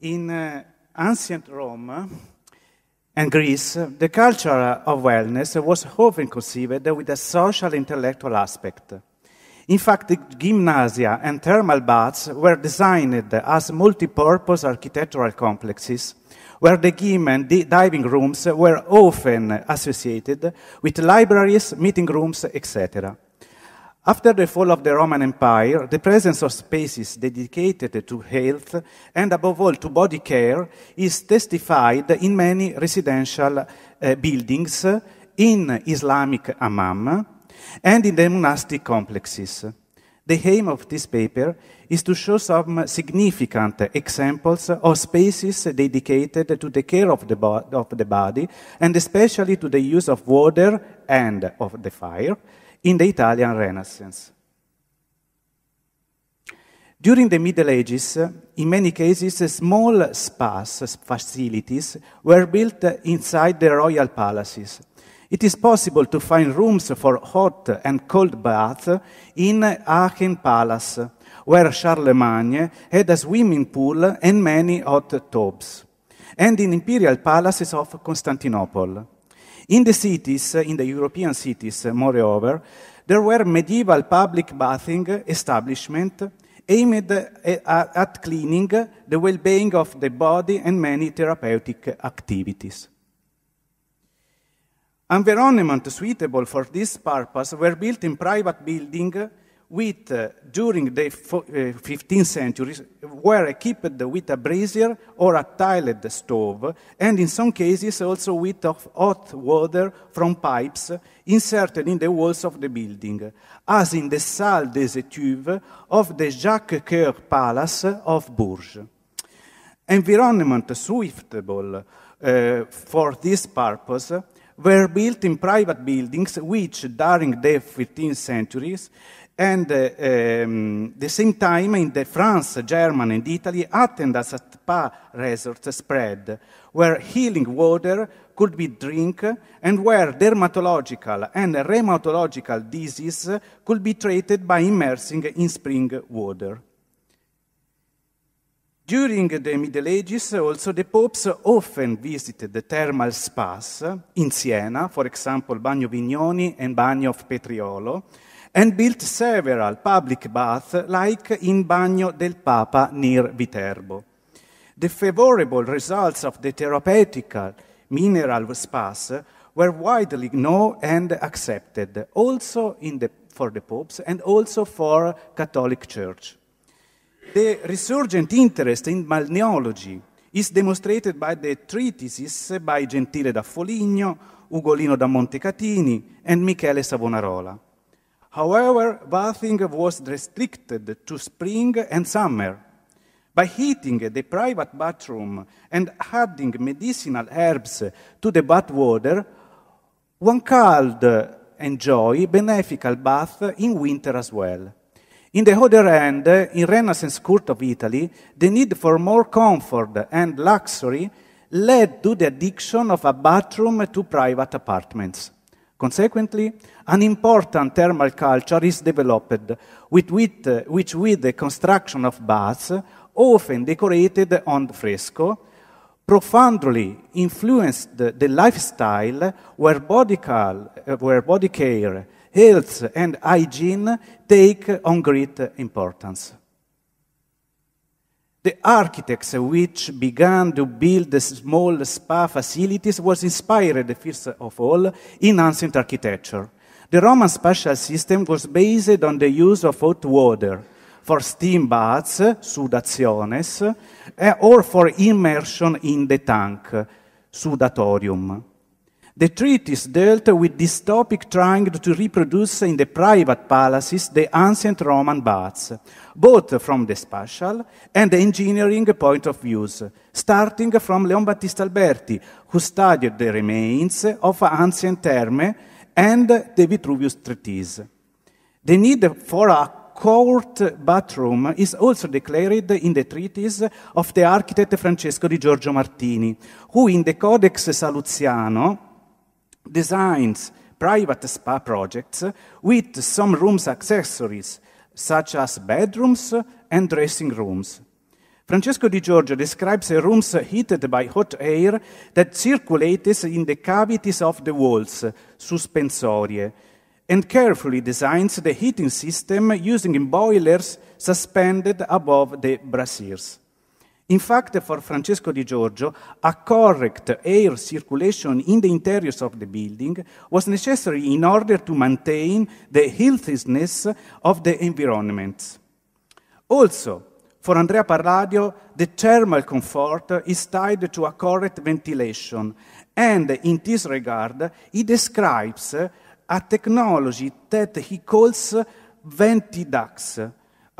in uh, ancient Rome and Greece, the culture of wellness was often conceived with a social intellectual aspect. In fact, the gymnasia and thermal baths were designed as multi-purpose architectural complexes where the gym and the diving rooms were often associated with libraries, meeting rooms, etc. After the fall of the Roman Empire, the presence of spaces dedicated to health and above all to body care is testified in many residential uh, buildings in Islamic Amam and in the monastic complexes. The aim of this paper is to show some significant examples of spaces dedicated to the care of the, of the body and especially to the use of water and of the fire in the Italian Renaissance. During the Middle Ages, in many cases, small spas facilities were built inside the royal palaces. It is possible to find rooms for hot and cold baths in Aachen Palace, where Charlemagne had a swimming pool and many hot tubs, and in imperial palaces of Constantinople. In the cities, in the European cities, moreover, there were medieval public bathing establishments aimed at cleaning the well-being of the body and many therapeutic activities. Environment suitable for this purpose were built in private buildings with, uh, during the 15th uh, century were equipped with a brazier or a tiled stove, and in some cases also with hot water from pipes inserted in the walls of the building, as in the Salle des Etuves of the Jacques Coeur Palace of Bourges. Environment suitable uh, for this purpose were built in private buildings which, during the 15th centuries, and uh, um, the same time, in the France, Germany, and Italy, attendance at spa resorts spread, where healing water could be drink, and where dermatological and rheumatological disease could be treated by immersing in spring water. During the Middle Ages, also the popes often visited the thermal spas in Siena, for example, Bagno Vignoni and Bagno of Petriolo, and built several public baths, like in Bagno del Papa near Viterbo. The favorable results of the therapeutical mineral spas were widely known and accepted, also the, for the popes and also for Catholic Church. The resurgent interest in balneology is demonstrated by the treatises by Gentile da Foligno, Ugolino da Montecatini, and Michele Savonarola. However, bathing was restricted to spring and summer. By heating the private bathroom and adding medicinal herbs to the bath water, one could enjoy beneficial bath in winter as well. In the other hand, in Renaissance court of Italy, the need for more comfort and luxury led to the addiction of a bathroom to private apartments. Consequently, an important thermal culture is developed, with, with, which with the construction of baths, often decorated on fresco, profoundly influenced the, the lifestyle where body, cal, where body care, health, and hygiene take on great importance. The architects which began to build the small spa facilities was inspired, first of all, in ancient architecture. The Roman spatial system was based on the use of hot water for steam baths, sudaciones, eh, or for immersion in the tank, sudatorium. The treatise dealt with this topic trying to reproduce in the private palaces the ancient Roman baths, both from the spatial and the engineering point of views, starting from Leon Battista Alberti, who studied the remains of ancient Terme and the Vitruvius treatise. The need for a court bathroom is also declared in the treatise of the architect Francesco di Giorgio Martini, who in the Codex Saluziano, designs private spa projects with some rooms accessories, such as bedrooms and dressing rooms. Francesco Di Giorgio describes rooms heated by hot air that circulates in the cavities of the walls, suspensorie, and carefully designs the heating system using boilers suspended above the brasiers. In fact, for Francesco Di Giorgio, a correct air circulation in the interiors of the building was necessary in order to maintain the healthiness of the environment. Also, for Andrea Palladio, the thermal comfort is tied to a correct ventilation, and in this regard, he describes a technology that he calls ventiducts,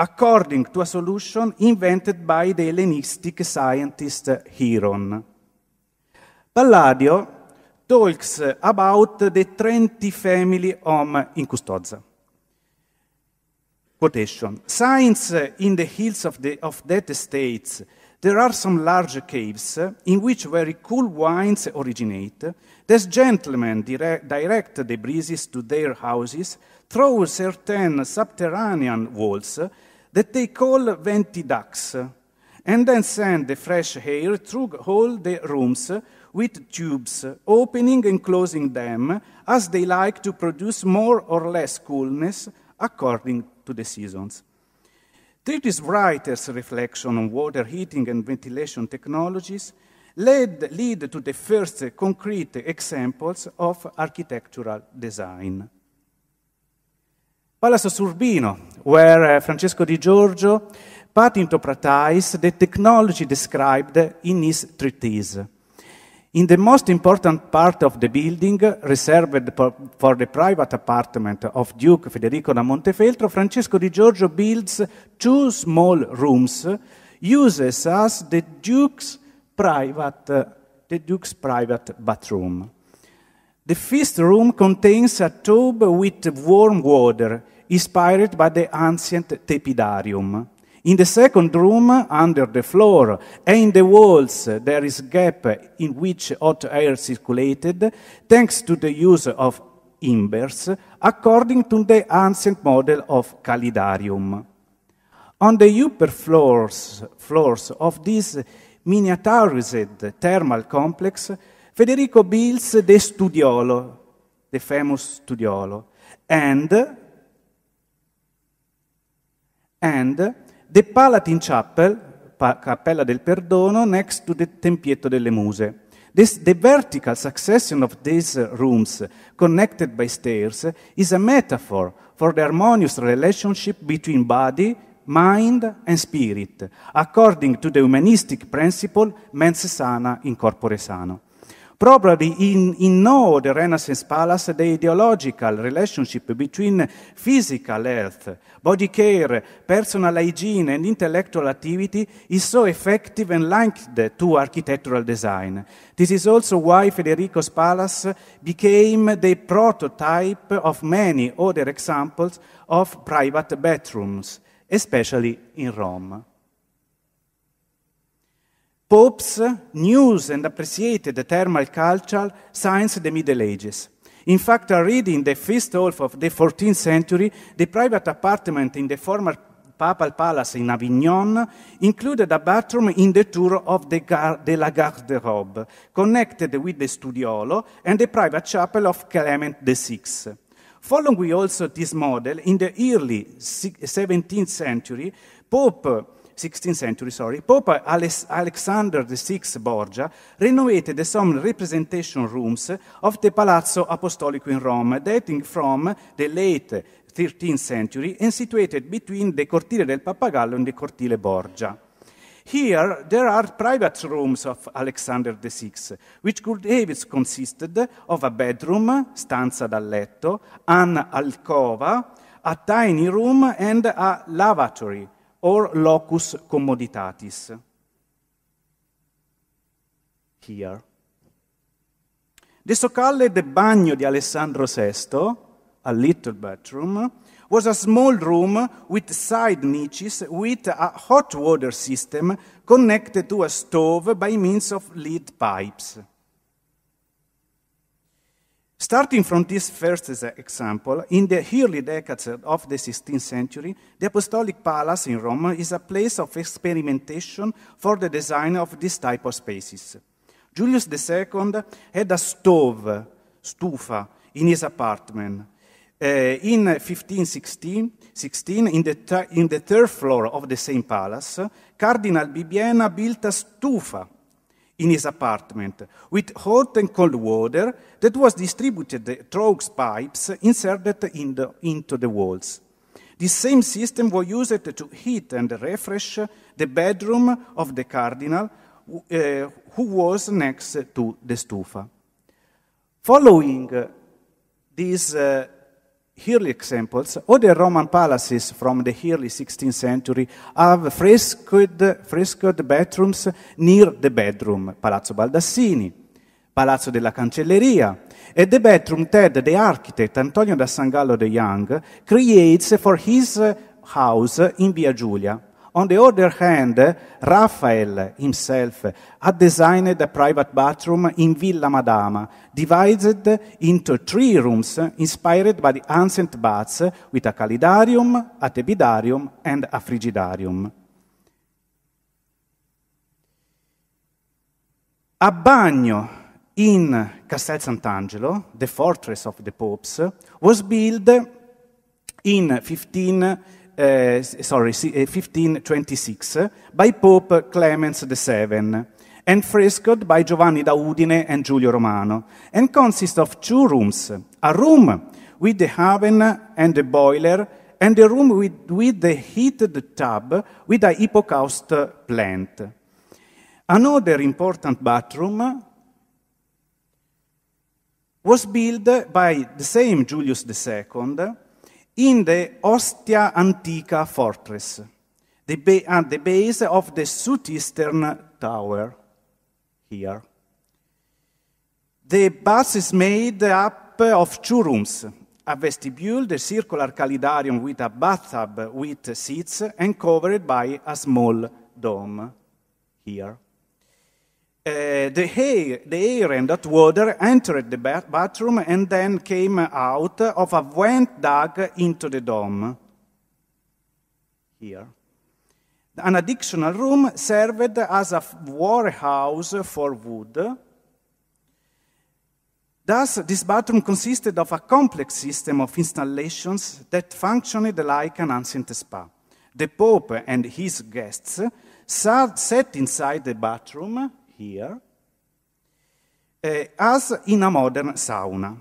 according to a solution invented by the Hellenistic scientist Hieron. Palladio talks about the Trenti family home in Custoza. Quotation Science in the hills of, the, of that estate there are some large caves in which very cool wines originate. These gentlemen direct, direct the breezes to their houses through certain subterranean walls that they call venti ducts, and then send the fresh air through all the rooms with tubes, opening and closing them as they like to produce more or less coolness according to the seasons. Titus writer's reflection on water heating and ventilation technologies led, lead to the first concrete examples of architectural design. Palazzo Surbino, where uh, Francesco Di Giorgio part interpretize the technology described in his treatise. In the most important part of the building, reserved for the private apartment of Duke Federico da Montefeltro, Francesco Di Giorgio builds two small rooms, uses as the Duke's private, the Duke's private bathroom. The first room contains a tub with warm water, inspired by the ancient tepidarium. In the second room, under the floor and in the walls, there is a gap in which hot air circulated, thanks to the use of embers, according to the ancient model of calidarium. On the upper floors, floors of this miniaturized thermal complex, Federico Bills de Studiolo, the famous Studiolo, and, and the Palatine Chapel, pa- Cappella del Perdono, next to the Tempietto delle Muse. This, the vertical succession of these rooms, connected by stairs, is a metaphor for the harmonious relationship between body, mind, and spirit, according to the humanistic principle mens sana in corpore sano. Probably in, in no, the Renaissance palace, the ideological relationship between physical health, body care, personal hygiene, and intellectual activity is so effective and linked to architectural design. This is also why Federico's palace became the prototype of many other examples of private bedrooms, especially in Rome. Popes knew and appreciated the thermal culture since the Middle Ages. In fact, already in the first half of the 14th century, the private apartment in the former Papal Palace in Avignon included a bathroom in the tour of the Gar de la Garderobe, connected with the studiolo and the private chapel of Clement VI. Following also this model, in the early 17th century, Pope 16th century, sorry, Pope Alexander VI Borgia renovated some representation rooms of the Palazzo Apostolico in Rome, dating from the late 13th century and situated between the Cortile del Pappagallo and the Cortile Borgia. Here, there are private rooms of Alexander VI, which could have consisted of a bedroom, stanza da letto, an alcova, a tiny room, and a lavatory. or locus commoditatis. Here. The so-called bagno di Alessandro VI, a little bedroom, was a small room with side niches with a hot water system connected to a stove by means of lead pipes. Starting from this first example, in the early decades of the 16th century, the Apostolic Palace in Rome is a place of experimentation for the design of this type of spaces. Julius II had a stove, stufa, in his apartment. Uh, in 1516, 16, in, the in the third floor of the same palace, Cardinal Bibiena built a stufa in his apartment with hot and cold water that was distributed through pipes inserted in the, into the walls. the same system was used to heat and refresh the bedroom of the cardinal, uh, who was next to the stufa. Following uh, this uh, Early examples all the Roman palaces from the early 16th century have frescoed, frescoed bathrooms near the bedroom, Palazzo Baldassini, Palazzo della Cancelleria, and the bedroom Ted, the architect Antonio da Sangallo de Young, creates for his house in Via Giulia. On the other hand, Raphael himself had designed a private bathroom in Villa Madama, divided into three rooms inspired by the ancient baths with a calidarium, a tepidarium, and a frigidarium. A bagno in Castel Sant'Angelo, the fortress of the popes, was built in 15 Eh, sorry, 1526 by Pope Clemens VII and frescoed by Giovanni da Udine and Giulio Romano, and consists of two rooms a room with the oven and the boiler, and a room with, with the heated tub with a hypocaust plant. Another important bathroom was built by the same Julius II in the Ostia Antica fortress, the ba- at uh, the base of the southeastern tower here. The bus is made up of two rooms a vestibule, the circular calidarium with a bathtub with seats, and covered by a small dome here. Eh, the, air, the air and that water entered the bathroom and then came out of a vent dug into the dome. Here. An additional room served as a warehouse for wood. Thus, this bathroom consisted of a complex system of installations that functioned like an ancient spa. The Pope and his guests sat inside the bathroom here uh, as in a modern sauna.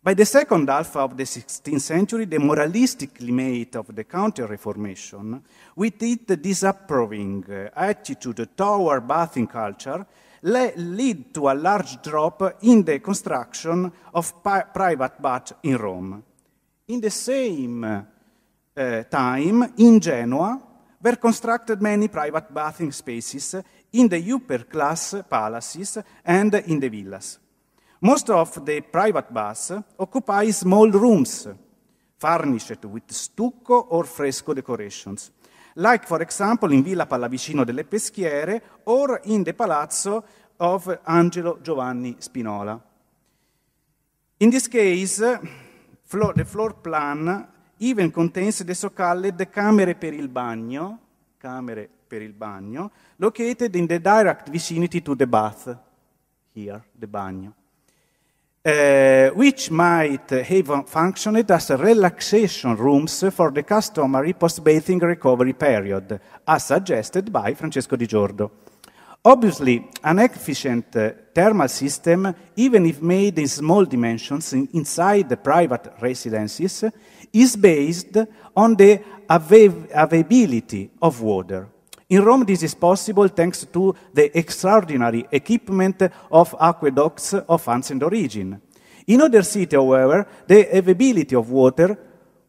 By the second half of the 16th century, the moralistic climate of the Counter Reformation, with its disapproving eh, attitude toward bathing culture, le- led to a large drop in the construction of pi- private baths in Rome. In the same uh, time, in Genoa, were constructed many private bathing spaces in the upper-class palaces and in the villas. Most of the private baths occupy small rooms, furnished with stucco or fresco decorations, like, for example, in Villa Pallavicino delle Peschiere or in the Palazzo of Angelo Giovanni Spinola. In this case, floor, the floor plan even contains the so-called camere per il bagno, camere per il bagno, located in the direct vicinity to the bath, here, the bagno, uh, which might have functioned as relaxation rooms for the customary post-bathing recovery period, as suggested by Francesco Di Giordo. Obviously, an efficient uh, thermal system, even if made in small dimensions in, inside the private residences, is based on the availability of water. In Rome, this is possible thanks to the extraordinary equipment of aqueducts of ancient origin. In other cities, however, the availability of water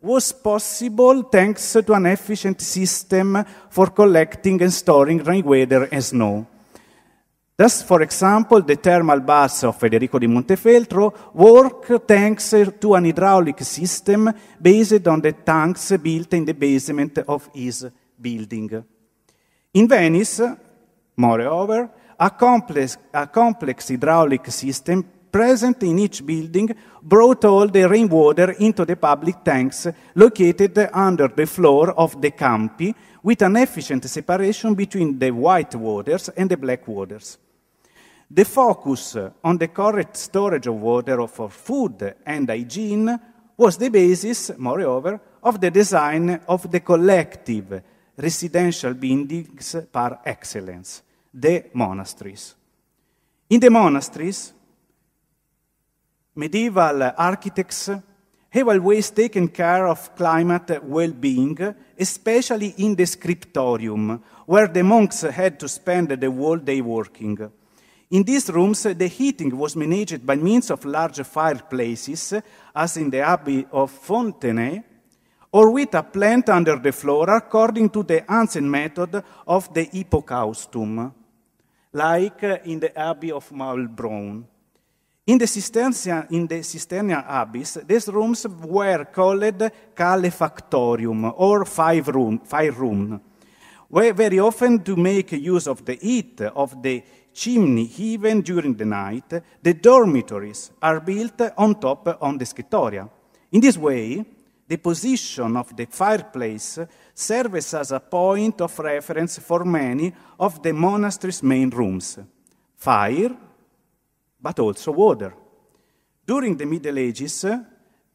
was possible thanks to an efficient system for collecting and storing rainwater and snow. Thus, for example, the thermal baths of Federico di Montefeltro work thanks to an hydraulic system based on the tanks built in the basement of his building. In Venice, moreover, a complex, a complex hydraulic system present in each building brought all the rainwater into the public tanks located under the floor of the campi with an efficient separation between the white waters and the black waters. The focus on the correct storage of water for food and hygiene was the basis, moreover, of the design of the collective residential buildings par excellence, the monasteries. In the monasteries, medieval architects have always taken care of climate well being, especially in the scriptorium, where the monks had to spend the whole day working. In these rooms, the heating was managed by means of large fireplaces, as in the Abbey of Fontenay, or with a plant under the floor according to the ancient method of the hippocaustum, like uh, in the Abbey of Maulbronn, In the, Cistercian, in abbeys, these rooms were called calefactorium or five room, fire room, where very often to make use of the heat of the chimney even during the night, the dormitories are built on top on the scrittoria. In this way, the position of the fireplace serves as a point of reference for many of the monastery's main rooms fire, but also water. During the Middle Ages,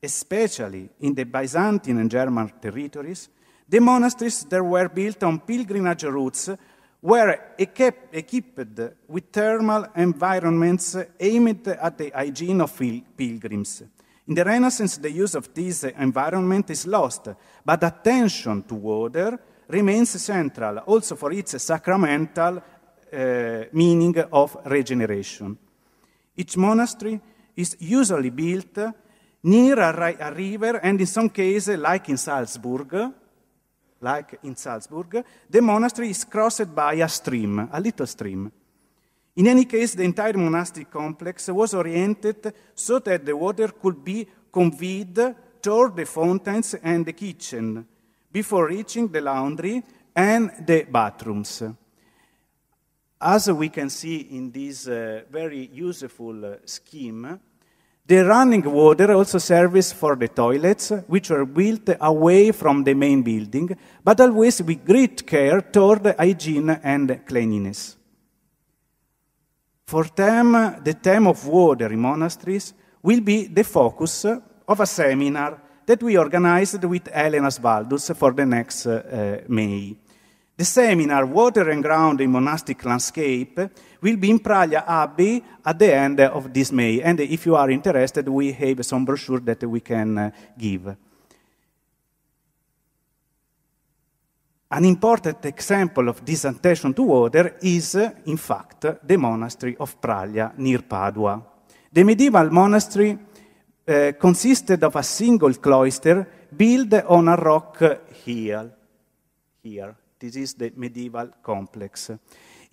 especially in the Byzantine and German territories, the monasteries that were built on pilgrimage routes were equipped with thermal environments aimed at the hygiene of pilgrims. In the Renaissance, the use of this environment is lost, but attention to water remains central also for its sacramental uh, meaning of regeneration. Each monastery is usually built near a, a river, and in some cases, like in Salzburg, like in Salzburg, the monastery is crossed by a stream, a little stream. In any case, the entire monastic complex was oriented so that the water could be conveyed toward the fountains and the kitchen before reaching the laundry and the bathrooms. As we can see in this uh, very useful uh, scheme, the running water also serves for the toilets, which are built away from the main building, but always with great care toward hygiene and cleanliness. For them, the theme of water in monasteries will be the focus of a seminar that we organized with Elena Sbaldus for the next uh, May. The seminar Water and Ground in Monastic Landscape will be in Pralia Abbey at the end of this May. And if you are interested, we have some brochure that we can uh, give. An important example of this attention to water is, in fact, the monastery of Praglia near Padua. The medieval monastery uh, consisted of a single cloister built on a rock hill. Here, this is the medieval complex.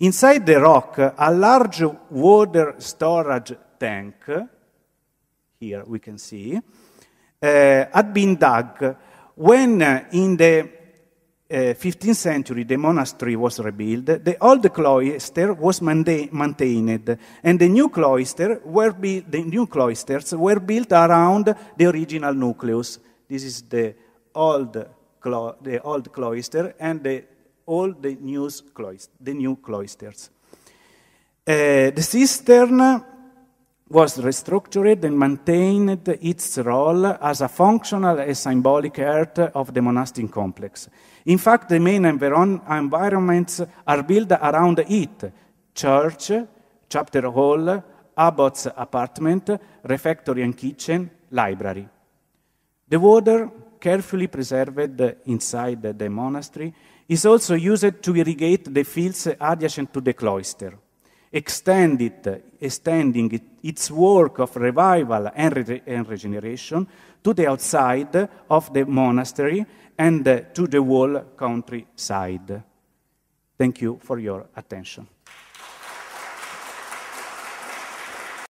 Inside the rock, a large water storage tank, here we can see, uh, had been dug when eh, in the 15th uh, century the monastery was rebuilt, the old cloister was maintained, and the new, cloister were the new cloisters were built around the original nucleus. This is the old, clo the old cloister and the, all the, the new cloisters. Uh, the cistern was restructured and maintained its role as a functional and symbolic heart of the monastic complex. In fact, the main environ- environments are built around it church, chapter hall, abbot's apartment, refectory and kitchen, library. The water, carefully preserved inside the monastery, is also used to irrigate the fields adjacent to the cloister extended, extending it, its work of revival and, re and, regeneration to the outside of the monastery and to the whole countryside. Thank you for your attention.